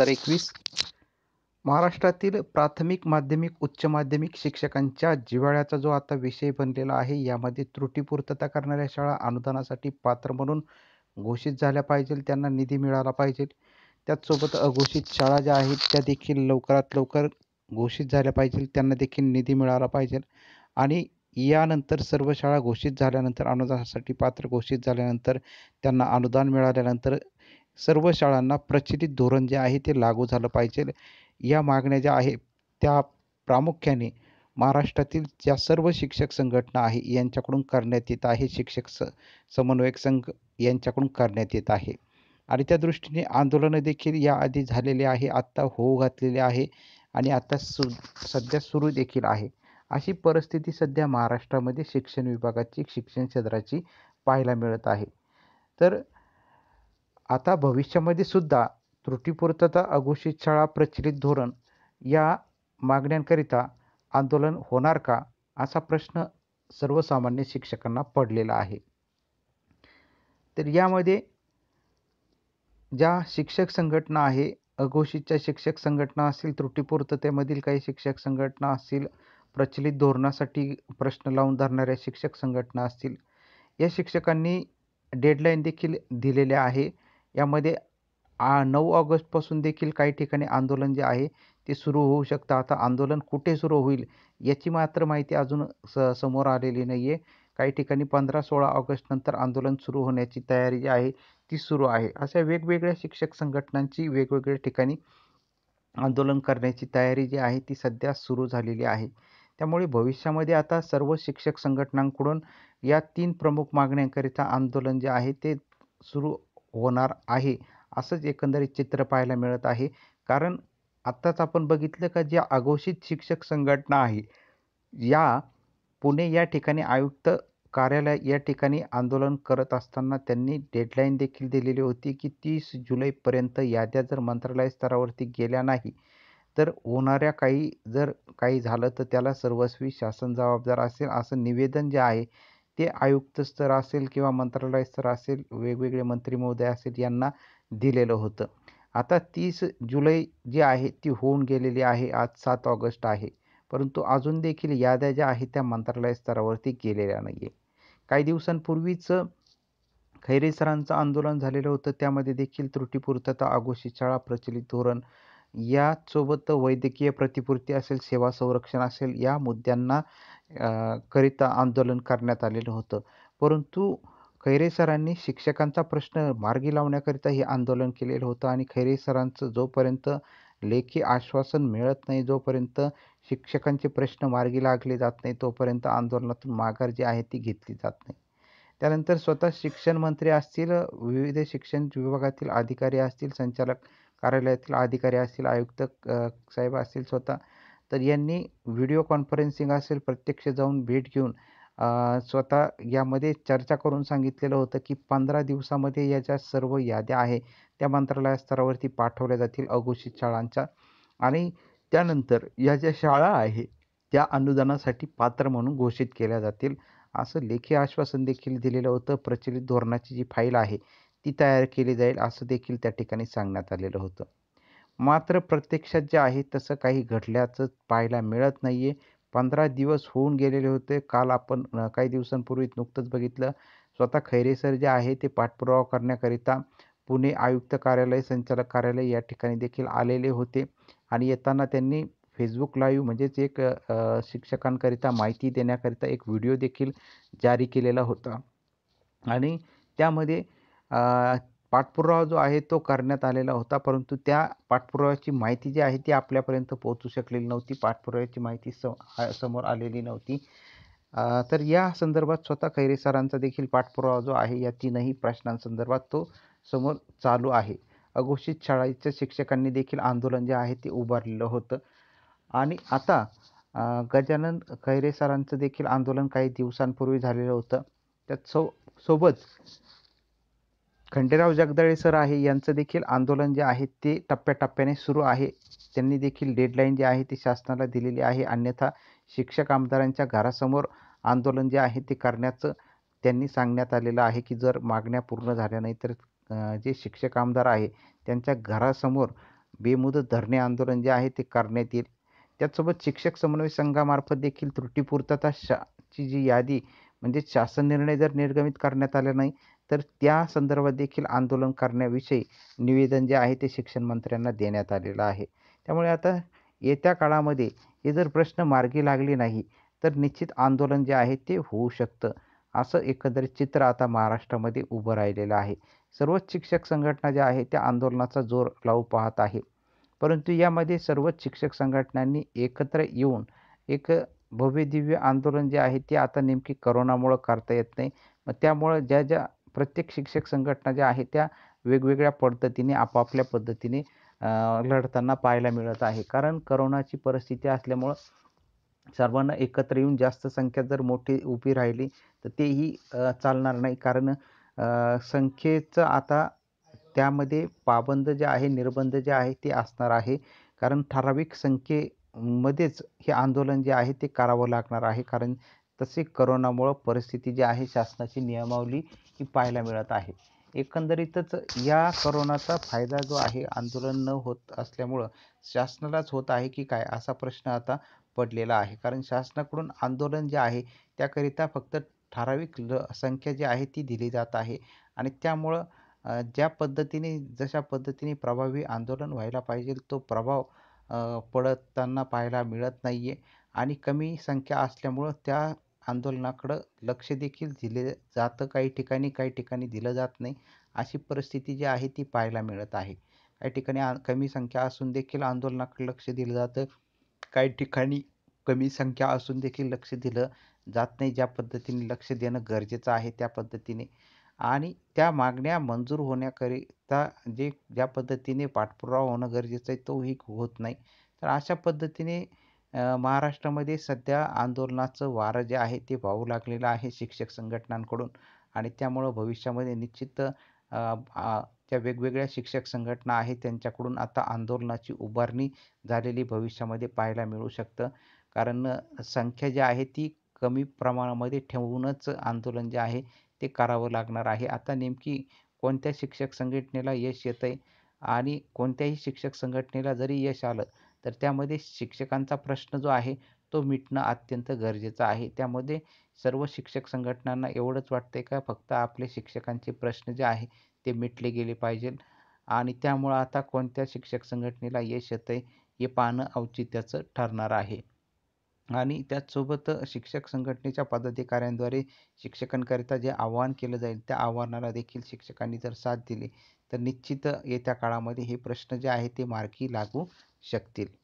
हजार एकवीस महाराष्ट्रातील प्राथमिक माध्यमिक उच्च माध्यमिक शिक्षकांच्या जिव्हाळ्याचा जो आता विषय बनलेला आहे यामध्ये त्रुटीपूर्तता करणाऱ्या शाळा अनुदानासाठी पात्र म्हणून घोषित झाल्या पाहिजे त्यांना निधी मिळाला पाहिजे त्याचसोबत अघोषित शाळा ज्या आहेत त्या देखील लवकरात लवकर घोषित झाल्या पाहिजे त्यांना देखील निधी मिळाला पाहिजे आणि यानंतर सर्व शाळा घोषित झाल्यानंतर अनुदानासाठी पात्र घोषित झाल्यानंतर त्यांना अनुदान मिळाल्यानंतर सर्व शाळांना प्रचलित धोरण जे आहे ते लागू झालं पाहिजे या मागण्या ज्या आहे त्या प्रामुख्याने महाराष्ट्रातील ज्या सर्व शिक्षक संघटना आहे यांच्याकडून करण्यात येत आहे शिक्षक स समन्वयक संघ यांच्याकडून करण्यात येत आहे आणि त्या दृष्टीने आंदोलनं देखील याआधी झालेले आहे आत्ता होऊ घातलेले आहे आणि आत्ता सु सध्या सुरू देखील आहे अशी परिस्थिती सध्या महाराष्ट्रामध्ये शिक्षण विभागाची शिक्षण क्षेत्राची पाहायला मिळत आहे तर आता भविष्यामध्ये सुद्धा त्रुटीपूर्तता अघोषित शाळा प्रचलित धोरण या मागण्यांकरिता आंदोलन होणार का असा प्रश्न सर्वसामान्य शिक्षकांना पडलेला आहे तर यामध्ये ज्या शिक्षक संघटना आहे अघोषितच्या शिक्षक संघटना असतील त्रुटीपूर्ततेमधील काही शिक्षक संघटना असतील प्रचलित धोरणासाठी प्रश्न लावून धरणाऱ्या शिक्षक संघटना असतील या शिक्षकांनी डेडलाईन देखील दिलेल्या आहे यामध्ये आ नऊ ऑगस्टपासून देखील काही ठिकाणी आंदोलन जे आहे ते सुरू होऊ शकतं आता आंदोलन कुठे सुरू होईल याची मात्र माहिती अजून स समोर आलेली नाही आहे काही ठिकाणी पंधरा सोळा ऑगस्टनंतर आंदोलन सुरू होण्याची तयारी जी आहे ती सुरू आहे अशा वेगवेगळ्या शिक्षक संघटनांची वेगवेगळ्या ठिकाणी आंदोलन करण्याची तयारी जी आहे ती सध्या सुरू झालेली आहे त्यामुळे भविष्यामध्ये आता सर्व शिक्षक संघटनांकडून या तीन प्रमुख मागण्यांकरिता आंदोलन जे आहे ते सुरू होणार आहे असंच एकंदरीत चित्र पाहायला मिळत आहे कारण आत्ताच आपण बघितलं का जे अघोषित शिक्षक संघटना आहे या पुणे या ठिकाणी आयुक्त कार्यालय या ठिकाणी आंदोलन करत असताना त्यांनी डेडलाईन देखील दिलेली होती की तीस जुलैपर्यंत याद्या जर मंत्रालय स्तरावरती गेल्या नाही तर होणाऱ्या काही जर काही झालं तर त्याला सर्वस्वी शासन जबाबदार असेल असं निवेदन जे आहे ते आयुक्त स्तर असेल किंवा मंत्रालय स्तर असेल वेगवेगळे मंत्री महोदय असेल यांना दिलेलं होतं आता तीस जुलै जी आहे ती होऊन गेलेली आहे आज सात ऑगस्ट आहे परंतु अजून देखील याद्या ज्या आहेत त्या मंत्रालय स्तरावरती गेलेल्या नाही आहे काही दिवसांपूर्वीच खैरे सरांचं आंदोलन झालेलं होतं त्यामध्ये देखील त्रुटीपूर्तता आगोशी शाळा प्रचलित धोरण यासोबत वैद्यकीय प्रतिपूर्ती असेल सेवा संरक्षण असेल या मुद्द्यांना करिता आंदोलन करण्यात आलेलं होतं परंतु खैरे सरांनी शिक्षकांचा प्रश्न मार्गी लावण्याकरिता हे आंदोलन केलेलं होतं आणि खैरे सरांचं जोपर्यंत लेखी आश्वासन मिळत नाही जोपर्यंत शिक्षकांचे प्रश्न मार्गी लागले जात नाही तोपर्यंत आंदोलनातून माघार जी आहे ती घेतली जात नाही त्यानंतर स्वतः शिक्षण मंत्री असतील विविध शिक्षण विभागातील अधिकारी असतील संचालक कार्यालयातील अधिकारी असतील आयुक्त साहेब असतील स्वतः तर यांनी व्हिडिओ कॉन्फरन्सिंग असेल प्रत्यक्ष जाऊन भेट घेऊन स्वतः यामध्ये चर्चा करून सांगितलेलं होतं की पंधरा दिवसामध्ये या ज्या सर्व याद्या आहे त्या मंत्रालय स्तरावरती पाठवल्या जातील अघोषित शाळांच्या आणि त्यानंतर या ज्या शाळा आहे त्या अनुदानासाठी पात्र म्हणून घोषित केल्या जातील असं लेखी आश्वासन देखील दिलेलं होतं प्रचलित धोरणाची जी फाईल आहे ती तयार केली जाईल असं देखील त्या ठिकाणी सांगण्यात आलेलं होतं मात्र प्रत्यक्षात जे आहे तसं काही घडल्याचं पाहायला मिळत नाही आहे पंधरा दिवस होऊन गेलेले होते काल आपण काही दिवसांपूर्वी नुकतंच बघितलं स्वतः खैरे सर जे आहे ते पाठपुरावा करण्याकरिता पुणे आयुक्त कार्यालय संचालक कार्यालय या ठिकाणी देखील आलेले होते आणि येताना त्यांनी फेसबुक लाईव्ह म्हणजेच एक शिक्षकांकरिता माहिती देण्याकरिता एक व्हिडिओ देखील जारी केलेला होता आणि त्यामध्ये पाठपुरावा जो आहे तो करण्यात आलेला होता परंतु त्या पाठपुराव्याची माहिती जी आहे ती आपल्यापर्यंत पोहोचू शकलेली नव्हती पाठपुराव्याची माहिती समोर आलेली नव्हती तर या संदर्भात स्वतः खैरे सरांचा देखील पाठपुरावा जो आहे या तीनही प्रश्नांसंदर्भात तो समोर चालू आहे अघोषित शाळेच्या शिक्षकांनी देखील आंदोलन जे आहे ते उभारलेलं होतं आणि आता गजानन खैरे सरांचं देखील आंदोलन काही दिवसांपूर्वी झालेलं होतं त्यात सो सोबत खंडेराव जगदाळे सर आहे यांचं देखील आंदोलन जे आहे ते टप्प्याटप्प्याने सुरू आहे त्यांनी देखील डेडलाईन जे आहे ती शासनाला दिलेली आहे अन्यथा शिक्षक आमदारांच्या घरासमोर आंदोलन जे आहे ते करण्याचं त्यांनी सांगण्यात आलेलं आहे की जर मागण्या पूर्ण झाल्या नाही तर जे शिक्षक आमदार आहे त्यांच्या घरासमोर बेमुदत धरणे आंदोलन जे आहे ते करण्यात येईल त्याचसोबत शिक्षक समन्वय संघामार्फत देखील त्रुटीपूर्तता शाची जी यादी म्हणजे शासन निर्णय जर निर्गमित करण्यात आले नाही तर त्या संदर्भात देखील आंदोलन करण्याविषयी निवेदन जे आहे ते शिक्षण मंत्र्यांना देण्यात आलेलं आहे त्यामुळे आता येत्या काळामध्ये हे जर प्रश्न मार्गी लागले नाही तर निश्चित आंदोलन जे आहे ते होऊ शकतं असं एकंदरीत चित्र आता महाराष्ट्रामध्ये उभं राहिलेलं आहे सर्वच शिक्षक संघटना ज्या आहेत त्या आंदोलनाचा जोर लावू पाहत आहे परंतु यामध्ये सर्वच शिक्षक संघटनांनी एकत्र येऊन एक भव्य दिव्य आंदोलन जे आहे ते आता नेमकी करोनामुळं करता येत नाही मग त्यामुळं ज्या ज्या प्रत्येक शिक्षक संघटना ज्या आहेत त्या वेगवेगळ्या पद्धतीने आपापल्या पद्धतीने लढताना पाहायला मिळत आहे कारण करोनाची परिस्थिती असल्यामुळं सर्वांना एकत्र येऊन जास्त संख्या जर मोठी उभी राहिली तर तेही चालणार नाही कारण संख्येचं आता त्यामध्ये पाबंद जे आहे निर्बंध जे आहे ते असणार आहे कारण ठराविक संख्ये मध्येच हे आंदोलन जे आहे ते करावं लागणार आहे कारण तसे करोनामुळं परिस्थिती जी आहे शासनाची नियमावली ही पाहायला मिळत आहे एकंदरीतच या करोनाचा फायदा जो आहे आंदोलन न होत असल्यामुळं शासनालाच होत आहे की काय असा प्रश्न आता पडलेला आहे कारण शासनाकडून आंदोलन जे आहे त्याकरिता फक्त ठराविक ल संख्या जी आहे ती दिली जात आहे आणि त्यामुळं ज्या पद्धतीने जशा पद्धतीने प्रभावी आंदोलन व्हायला पाहिजे तो प्रभाव पडताना पाहायला मिळत नाही आहे आणि कमी संख्या असल्यामुळं त्या आंदोलनाकडं देखील दिले जातं काही ठिकाणी काही ठिकाणी दिलं जात नाही अशी परिस्थिती जी आहे ती पाहायला मिळत आहे काही ठिकाणी कमी संख्या असून देखील आंदोलनाकडे लक्ष दिलं जातं काही ठिकाणी कमी संख्या असून देखील लक्ष दिलं जात नाही ज्या पद्धतीने लक्ष देणं गरजेचं आहे त्या पद्धतीने आणि त्या मागण्या मंजूर होण्याकरिता जे ज्या पद्धतीने पाठपुरावा होणं गरजेचं आहे तोही होत नाही तर अशा पद्धतीने महाराष्ट्रामध्ये सध्या आंदोलनाचं वारं जे आहे ते वाहू लागलेलं आहे शिक्षक संघटनांकडून आणि त्यामुळं भविष्यामध्ये निश्चित ज्या वेगवेगळ्या शिक्षक संघटना आहेत त्यांच्याकडून आता आंदोलनाची उभारणी झालेली भविष्यामध्ये पाहायला मिळू शकतं कारण संख्या जी आहे ती कमी प्रमाणामध्ये ठेवूनच आंदोलन जे आहे ते करावं लागणार आहे आता नेमकी कोणत्या शिक्षक संघटनेला यश येत आहे आणि कोणत्याही शिक्षक संघटनेला जरी यश आलं तर त्यामध्ये शिक्षकांचा प्रश्न जो आहे तो मिटणं अत्यंत गरजेचं आहे त्यामध्ये सर्व शिक्षक संघटनांना एवढंच वाटतं आहे का फक्त आपले शिक्षकांचे प्रश्न जे आहे ते मिटले गेले पाहिजे आणि त्यामुळं आता कोणत्या शिक्षक संघटनेला यश येतं आहे हे पाहणं औचित्याचं ठरणार आहे आणि त्याचसोबत शिक्षक संघटनेच्या पदाधिकाऱ्यांद्वारे शिक्षकांकरिता जे आव्हान केलं जाईल त्या आव्हानाला देखील शिक्षकांनी जर साथ दिली तर निश्चित येत्या काळामध्ये हे प्रश्न जे आहे ते मार्गी लागू शकतील